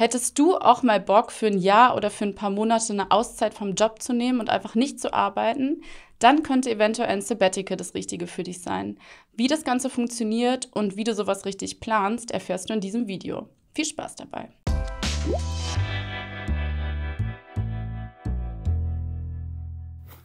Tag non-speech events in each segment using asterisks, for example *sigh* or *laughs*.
Hättest du auch mal Bock, für ein Jahr oder für ein paar Monate eine Auszeit vom Job zu nehmen und einfach nicht zu arbeiten? Dann könnte eventuell ein Sabbatical das Richtige für dich sein. Wie das Ganze funktioniert und wie du sowas richtig planst, erfährst du in diesem Video. Viel Spaß dabei!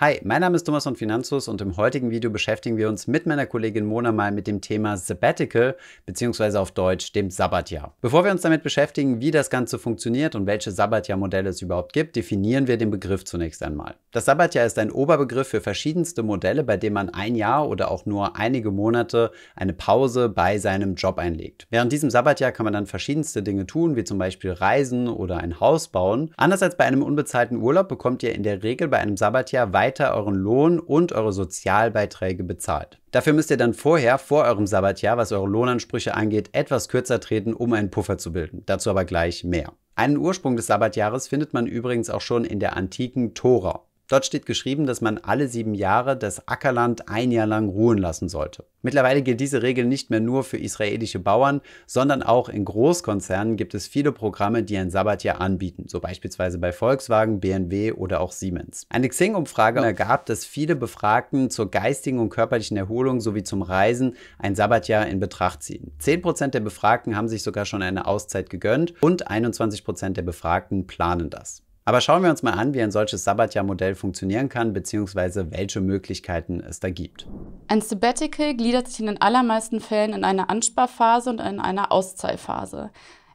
Hi, mein Name ist Thomas von Finanzus und im heutigen Video beschäftigen wir uns mit meiner Kollegin Mona mal mit dem Thema Sabbatical beziehungsweise auf Deutsch dem Sabbatjahr. Bevor wir uns damit beschäftigen, wie das Ganze funktioniert und welche Sabbatjahrmodelle es überhaupt gibt, definieren wir den Begriff zunächst einmal. Das Sabbatjahr ist ein Oberbegriff für verschiedenste Modelle, bei dem man ein Jahr oder auch nur einige Monate eine Pause bei seinem Job einlegt. Während diesem Sabbatjahr kann man dann verschiedenste Dinge tun, wie zum Beispiel reisen oder ein Haus bauen. Anders als bei einem unbezahlten Urlaub bekommt ihr in der Regel bei einem Sabbatjahr weiter euren Lohn und eure Sozialbeiträge bezahlt. Dafür müsst ihr dann vorher, vor eurem Sabbatjahr, was eure Lohnansprüche angeht, etwas kürzer treten, um einen Puffer zu bilden. Dazu aber gleich mehr. Einen Ursprung des Sabbatjahres findet man übrigens auch schon in der antiken Tora. Dort steht geschrieben, dass man alle sieben Jahre das Ackerland ein Jahr lang ruhen lassen sollte. Mittlerweile gilt diese Regel nicht mehr nur für israelische Bauern, sondern auch in Großkonzernen gibt es viele Programme, die ein Sabbatjahr anbieten, so beispielsweise bei Volkswagen, BMW oder auch Siemens. Eine Xing-Umfrage ergab, dass viele Befragten zur geistigen und körperlichen Erholung sowie zum Reisen ein Sabbatjahr in Betracht ziehen. 10% der Befragten haben sich sogar schon eine Auszeit gegönnt und 21% der Befragten planen das. Aber schauen wir uns mal an, wie ein solches Sabbatjahr-Modell funktionieren kann, beziehungsweise welche Möglichkeiten es da gibt. Ein Sabbatical gliedert sich in den allermeisten Fällen in eine Ansparphase und in eine Auszahlphase.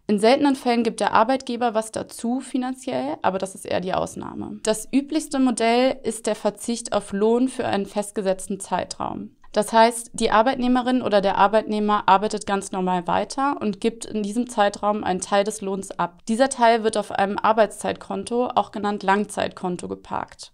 In seltenen Fällen gibt der Arbeitgeber was dazu finanziell, aber das ist eher die Ausnahme. Das üblichste Modell ist der Verzicht auf Lohn für einen festgesetzten Zeitraum. Das heißt, die Arbeitnehmerin oder der Arbeitnehmer arbeitet ganz normal weiter und gibt in diesem Zeitraum einen Teil des Lohns ab. Dieser Teil wird auf einem Arbeitszeitkonto, auch genannt Langzeitkonto, geparkt.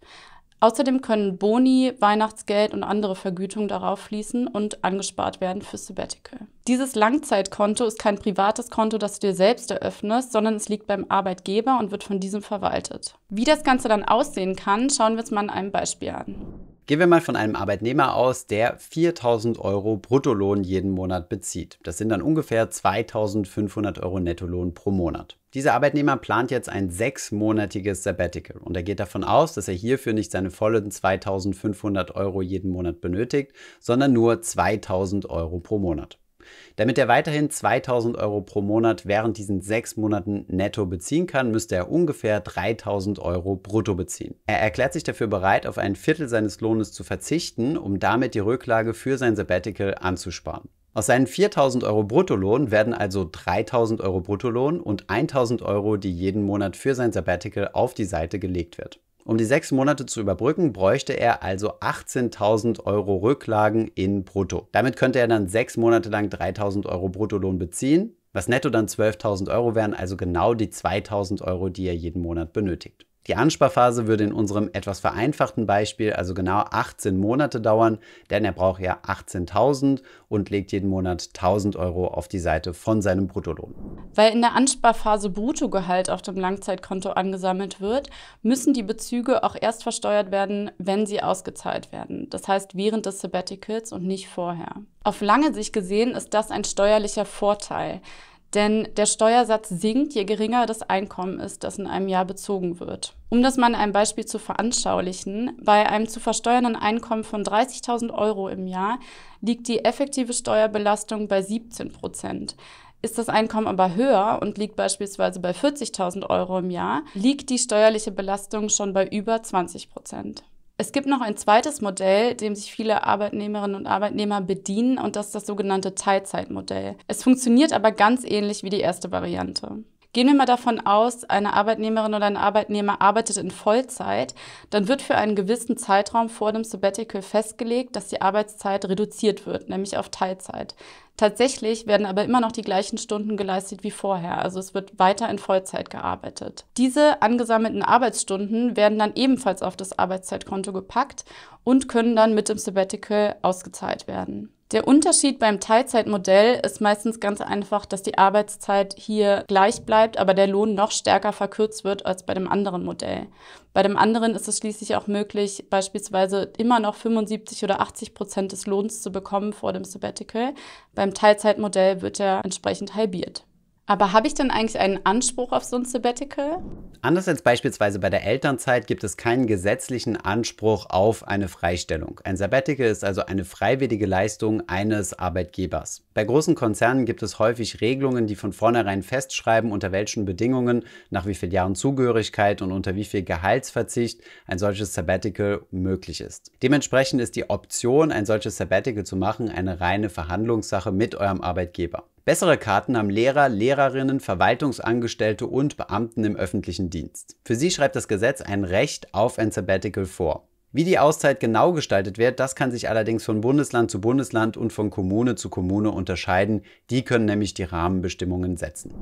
Außerdem können Boni, Weihnachtsgeld und andere Vergütungen darauf fließen und angespart werden für Sabbatical. Dieses Langzeitkonto ist kein privates Konto, das du dir selbst eröffnest, sondern es liegt beim Arbeitgeber und wird von diesem verwaltet. Wie das Ganze dann aussehen kann, schauen wir uns mal an einem Beispiel an. Gehen wir mal von einem Arbeitnehmer aus, der 4000 Euro Bruttolohn jeden Monat bezieht. Das sind dann ungefähr 2500 Euro Nettolohn pro Monat. Dieser Arbeitnehmer plant jetzt ein sechsmonatiges Sabbatical und er geht davon aus, dass er hierfür nicht seine vollen 2500 Euro jeden Monat benötigt, sondern nur 2000 Euro pro Monat. Damit er weiterhin 2000 Euro pro Monat während diesen sechs Monaten netto beziehen kann, müsste er ungefähr 3000 Euro brutto beziehen. Er erklärt sich dafür bereit, auf ein Viertel seines Lohnes zu verzichten, um damit die Rücklage für sein Sabbatical anzusparen. Aus seinen 4000 Euro Bruttolohn werden also 3000 Euro Bruttolohn und 1000 Euro, die jeden Monat für sein Sabbatical auf die Seite gelegt wird. Um die sechs Monate zu überbrücken, bräuchte er also 18.000 Euro Rücklagen in Brutto. Damit könnte er dann sechs Monate lang 3.000 Euro Bruttolohn beziehen, was netto dann 12.000 Euro wären, also genau die 2.000 Euro, die er jeden Monat benötigt. Die Ansparphase würde in unserem etwas vereinfachten Beispiel also genau 18 Monate dauern, denn er braucht ja 18.000 und legt jeden Monat 1.000 Euro auf die Seite von seinem Bruttolohn. Weil in der Ansparphase Bruttogehalt auf dem Langzeitkonto angesammelt wird, müssen die Bezüge auch erst versteuert werden, wenn sie ausgezahlt werden. Das heißt während des Sabbaticals und nicht vorher. Auf lange Sicht gesehen ist das ein steuerlicher Vorteil. Denn der Steuersatz sinkt, je geringer das Einkommen ist, das in einem Jahr bezogen wird. Um das mal in einem Beispiel zu veranschaulichen, bei einem zu versteuernden Einkommen von 30.000 Euro im Jahr liegt die effektive Steuerbelastung bei 17 Prozent. Ist das Einkommen aber höher und liegt beispielsweise bei 40.000 Euro im Jahr, liegt die steuerliche Belastung schon bei über 20 Prozent. Es gibt noch ein zweites Modell, dem sich viele Arbeitnehmerinnen und Arbeitnehmer bedienen, und das ist das sogenannte Teilzeitmodell. Es funktioniert aber ganz ähnlich wie die erste Variante. Gehen wir mal davon aus, eine Arbeitnehmerin oder ein Arbeitnehmer arbeitet in Vollzeit, dann wird für einen gewissen Zeitraum vor dem Sabbatical festgelegt, dass die Arbeitszeit reduziert wird, nämlich auf Teilzeit. Tatsächlich werden aber immer noch die gleichen Stunden geleistet wie vorher, also es wird weiter in Vollzeit gearbeitet. Diese angesammelten Arbeitsstunden werden dann ebenfalls auf das Arbeitszeitkonto gepackt und können dann mit dem Sabbatical ausgezahlt werden. Der Unterschied beim Teilzeitmodell ist meistens ganz einfach, dass die Arbeitszeit hier gleich bleibt, aber der Lohn noch stärker verkürzt wird als bei dem anderen Modell. Bei dem anderen ist es schließlich auch möglich, beispielsweise immer noch 75 oder 80 Prozent des Lohns zu bekommen vor dem Sabbatical. Beim Teilzeitmodell wird er entsprechend halbiert. Aber habe ich denn eigentlich einen Anspruch auf so ein Sabbatical? Anders als beispielsweise bei der Elternzeit gibt es keinen gesetzlichen Anspruch auf eine Freistellung. Ein Sabbatical ist also eine freiwillige Leistung eines Arbeitgebers. Bei großen Konzernen gibt es häufig Regelungen, die von vornherein festschreiben, unter welchen Bedingungen, nach wie vielen Jahren Zugehörigkeit und unter wie viel Gehaltsverzicht ein solches Sabbatical möglich ist. Dementsprechend ist die Option, ein solches Sabbatical zu machen, eine reine Verhandlungssache mit eurem Arbeitgeber. Bessere Karten haben Lehrer, Lehrerinnen, Verwaltungsangestellte und Beamten im öffentlichen Dienst. Für sie schreibt das Gesetz ein Recht auf ein Sabbatical vor. Wie die Auszeit genau gestaltet wird, das kann sich allerdings von Bundesland zu Bundesland und von Kommune zu Kommune unterscheiden. Die können nämlich die Rahmenbestimmungen setzen.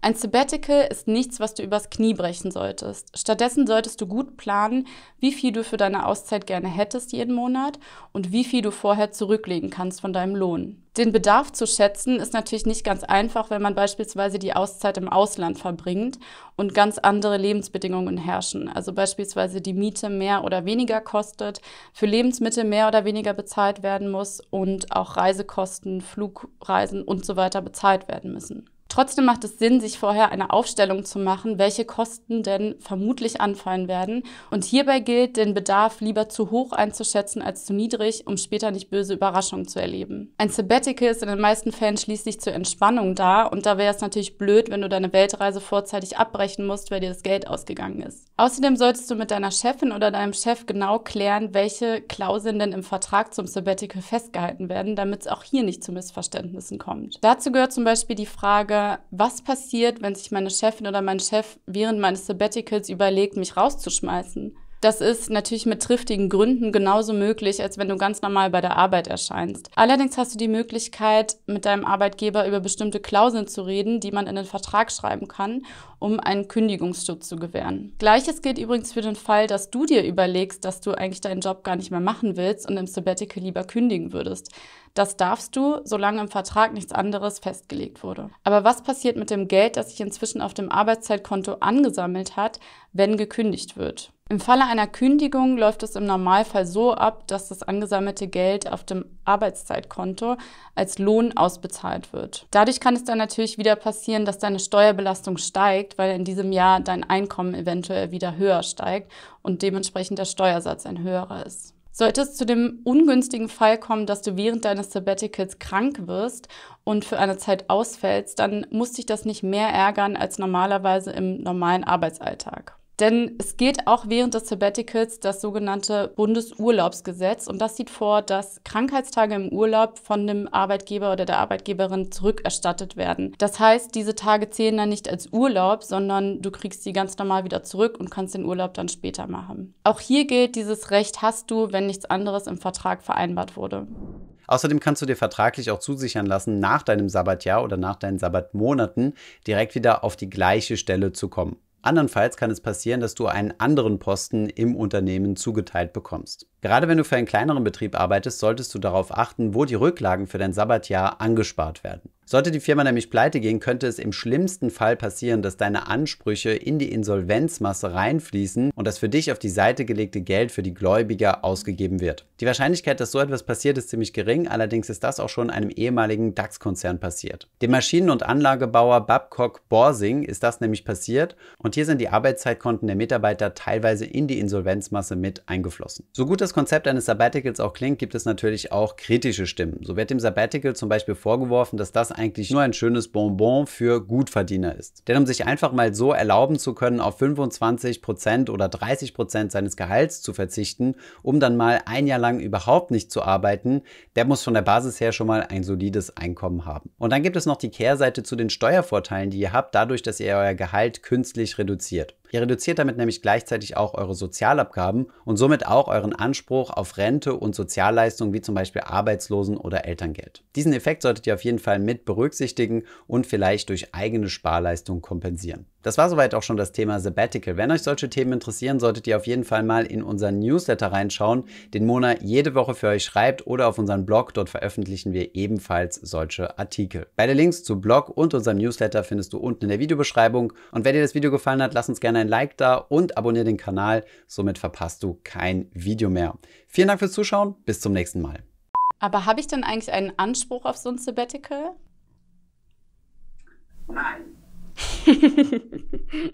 Ein Sabbatical ist nichts, was du übers Knie brechen solltest. Stattdessen solltest du gut planen, wie viel du für deine Auszeit gerne hättest jeden Monat und wie viel du vorher zurücklegen kannst von deinem Lohn. Den Bedarf zu schätzen ist natürlich nicht ganz einfach, wenn man beispielsweise die Auszeit im Ausland verbringt und ganz andere Lebensbedingungen herrschen. Also beispielsweise die Miete mehr oder weniger kostet, für Lebensmittel mehr oder weniger bezahlt werden muss und auch Reisekosten, Flugreisen und so weiter bezahlt werden müssen. Trotzdem macht es Sinn, sich vorher eine Aufstellung zu machen, welche Kosten denn vermutlich anfallen werden. Und hierbei gilt, den Bedarf lieber zu hoch einzuschätzen als zu niedrig, um später nicht böse Überraschungen zu erleben. Ein Sabbatical ist in den meisten Fällen schließlich zur Entspannung da und da wäre es natürlich blöd, wenn du deine Weltreise vorzeitig abbrechen musst, weil dir das Geld ausgegangen ist. Außerdem solltest du mit deiner Chefin oder deinem Chef genau klären, welche Klauseln denn im Vertrag zum Sabbatical festgehalten werden, damit es auch hier nicht zu Missverständnissen kommt. Dazu gehört zum Beispiel die Frage, was passiert, wenn sich meine Chefin oder mein Chef während meines Sabbaticals überlegt, mich rauszuschmeißen. Das ist natürlich mit triftigen Gründen genauso möglich, als wenn du ganz normal bei der Arbeit erscheinst. Allerdings hast du die Möglichkeit, mit deinem Arbeitgeber über bestimmte Klauseln zu reden, die man in den Vertrag schreiben kann, um einen Kündigungsschutz zu gewähren. Gleiches gilt übrigens für den Fall, dass du dir überlegst, dass du eigentlich deinen Job gar nicht mehr machen willst und im Sabbatical lieber kündigen würdest. Das darfst du, solange im Vertrag nichts anderes festgelegt wurde. Aber was passiert mit dem Geld, das sich inzwischen auf dem Arbeitszeitkonto angesammelt hat, wenn gekündigt wird? Im Falle einer Kündigung läuft es im Normalfall so ab, dass das angesammelte Geld auf dem Arbeitszeitkonto als Lohn ausbezahlt wird. Dadurch kann es dann natürlich wieder passieren, dass deine Steuerbelastung steigt, weil in diesem Jahr dein Einkommen eventuell wieder höher steigt und dementsprechend der Steuersatz ein höherer ist. Sollte es zu dem ungünstigen Fall kommen, dass du während deines Sabbaticals krank wirst und für eine Zeit ausfällst, dann muss dich das nicht mehr ärgern als normalerweise im normalen Arbeitsalltag. Denn es gilt auch während des Sabbaticals das sogenannte Bundesurlaubsgesetz und das sieht vor, dass Krankheitstage im Urlaub von dem Arbeitgeber oder der Arbeitgeberin zurückerstattet werden. Das heißt, diese Tage zählen dann nicht als Urlaub, sondern du kriegst sie ganz normal wieder zurück und kannst den Urlaub dann später machen. Auch hier gilt, dieses Recht hast du, wenn nichts anderes im Vertrag vereinbart wurde. Außerdem kannst du dir vertraglich auch zusichern lassen, nach deinem Sabbatjahr oder nach deinen Sabbatmonaten direkt wieder auf die gleiche Stelle zu kommen. Andernfalls kann es passieren, dass du einen anderen Posten im Unternehmen zugeteilt bekommst. Gerade wenn du für einen kleineren Betrieb arbeitest, solltest du darauf achten, wo die Rücklagen für dein Sabbatjahr angespart werden. Sollte die Firma nämlich pleite gehen, könnte es im schlimmsten Fall passieren, dass deine Ansprüche in die Insolvenzmasse reinfließen und das für dich auf die Seite gelegte Geld für die Gläubiger ausgegeben wird. Die Wahrscheinlichkeit, dass so etwas passiert, ist ziemlich gering, allerdings ist das auch schon einem ehemaligen DAX-Konzern passiert. Dem Maschinen- und Anlagebauer Babcock Borsing ist das nämlich passiert und hier sind die Arbeitszeitkonten der Mitarbeiter teilweise in die Insolvenzmasse mit eingeflossen. So gut das Konzept eines Sabbaticals auch klingt, gibt es natürlich auch kritische Stimmen. So wird dem Sabbatical zum Beispiel vorgeworfen, dass das eigentlich nur ein schönes Bonbon für Gutverdiener ist. Denn um sich einfach mal so erlauben zu können, auf 25% oder 30% seines Gehalts zu verzichten, um dann mal ein Jahr lang überhaupt nicht zu arbeiten, der muss von der Basis her schon mal ein solides Einkommen haben. Und dann gibt es noch die Kehrseite zu den Steuervorteilen, die ihr habt, dadurch, dass ihr euer Gehalt künstlich reduziert. Ihr reduziert damit nämlich gleichzeitig auch eure Sozialabgaben und somit auch euren Anspruch auf Rente und Sozialleistungen wie zum Beispiel Arbeitslosen- oder Elterngeld. Diesen Effekt solltet ihr auf jeden Fall mit berücksichtigen und vielleicht durch eigene Sparleistungen kompensieren. Das war soweit auch schon das Thema Sabbatical. Wenn euch solche Themen interessieren, solltet ihr auf jeden Fall mal in unseren Newsletter reinschauen, den Mona jede Woche für euch schreibt oder auf unseren Blog. Dort veröffentlichen wir ebenfalls solche Artikel. Beide Links zu Blog und unserem Newsletter findest du unten in der Videobeschreibung. Und wenn dir das Video gefallen hat, lass uns gerne ein Like da und abonniere den Kanal. Somit verpasst du kein Video mehr. Vielen Dank fürs Zuschauen. Bis zum nächsten Mal. Aber habe ich denn eigentlich einen Anspruch auf so ein Sabbatical? Nein. ha *laughs*